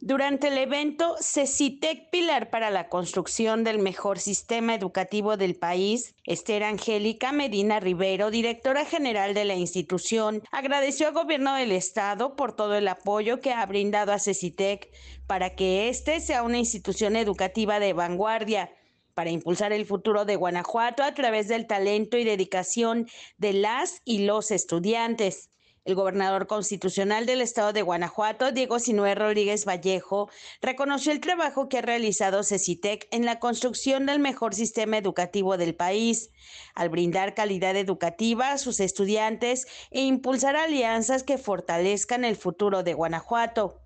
Durante el evento, CECITEC Pilar para la Construcción del Mejor Sistema Educativo del País, Esther Angélica Medina Rivero, directora general de la institución, agradeció al gobierno del Estado por todo el apoyo que ha brindado a CECITEC para que éste sea una institución educativa de vanguardia para impulsar el futuro de Guanajuato a través del talento y dedicación de las y los estudiantes. El gobernador constitucional del estado de Guanajuato, Diego Sinué Rodríguez Vallejo, reconoció el trabajo que ha realizado CECITEC en la construcción del mejor sistema educativo del país, al brindar calidad educativa a sus estudiantes e impulsar alianzas que fortalezcan el futuro de Guanajuato.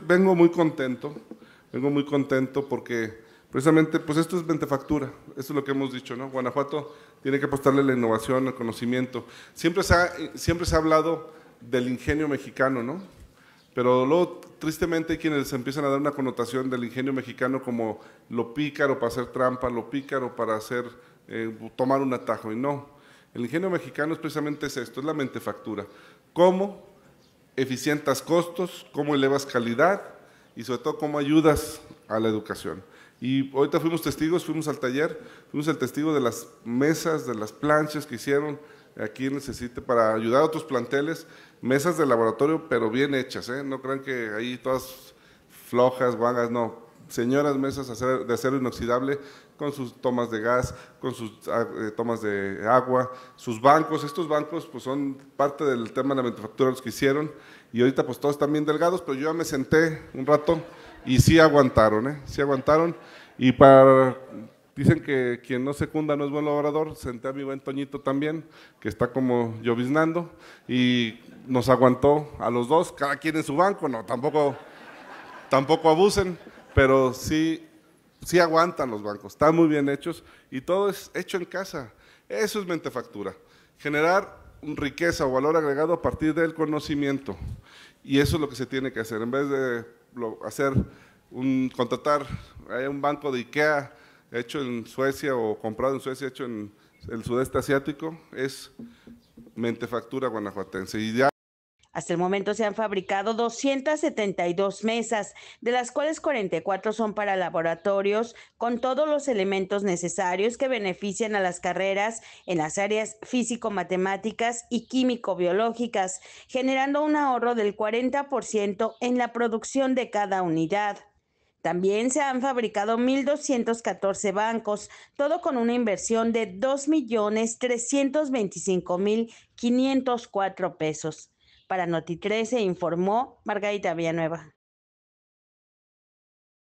Vengo muy contento, vengo muy contento porque precisamente, pues esto es mentefactura, eso es lo que hemos dicho, ¿no? Guanajuato tiene que apostarle a la innovación, al conocimiento. Eh, siempre se ha, hablado del ingenio mexicano, ¿no? Pero luego, tristemente, hay quienes empiezan a dar una connotación del ingenio mexicano como lo pícaro para hacer trampa, lo pícaro para hacer, eh, tomar un atajo, y no. El ingenio mexicano es precisamente es esto, es la mentefactura. ¿Cómo eficientas costos? ¿Cómo elevas calidad? Y sobre todo, ¿cómo ayudas a la educación? Y ahorita fuimos testigos, fuimos al taller, fuimos el testigo de las mesas, de las planchas que hicieron aquí necesite para ayudar a otros planteles, mesas de laboratorio, pero bien hechas, ¿eh? no crean que ahí todas flojas, vagas, no. Señoras mesas de acero inoxidable con sus tomas de gas, con sus ah, eh, tomas de agua, sus bancos, estos bancos pues son parte del tema de la manufactura los que hicieron y ahorita pues todos están bien delgados, pero yo ya me senté un rato y sí aguantaron, ¿eh? Sí aguantaron. Y para Dicen que quien no secunda no es buen labrador, Senté a mi buen Toñito también, que está como lloviznando, y nos aguantó a los dos, cada quien en su banco. No, tampoco, tampoco abusen, pero sí, sí aguantan los bancos. Están muy bien hechos y todo es hecho en casa. Eso es mentefactura. Generar riqueza o valor agregado a partir del conocimiento. Y eso es lo que se tiene que hacer. En vez de hacer un, contratar hay un banco de IKEA hecho en Suecia o comprado en Suecia, hecho en el sudeste asiático, es mentefactura guanajuatense. Y hasta el momento se han fabricado 272 mesas, de las cuales 44 son para laboratorios, con todos los elementos necesarios que benefician a las carreras en las áreas físico-matemáticas y químico-biológicas, generando un ahorro del 40% en la producción de cada unidad. También se han fabricado 1.214 bancos, todo con una inversión de 2.325.504 pesos. Para Noti 13 informó Margarita Villanueva.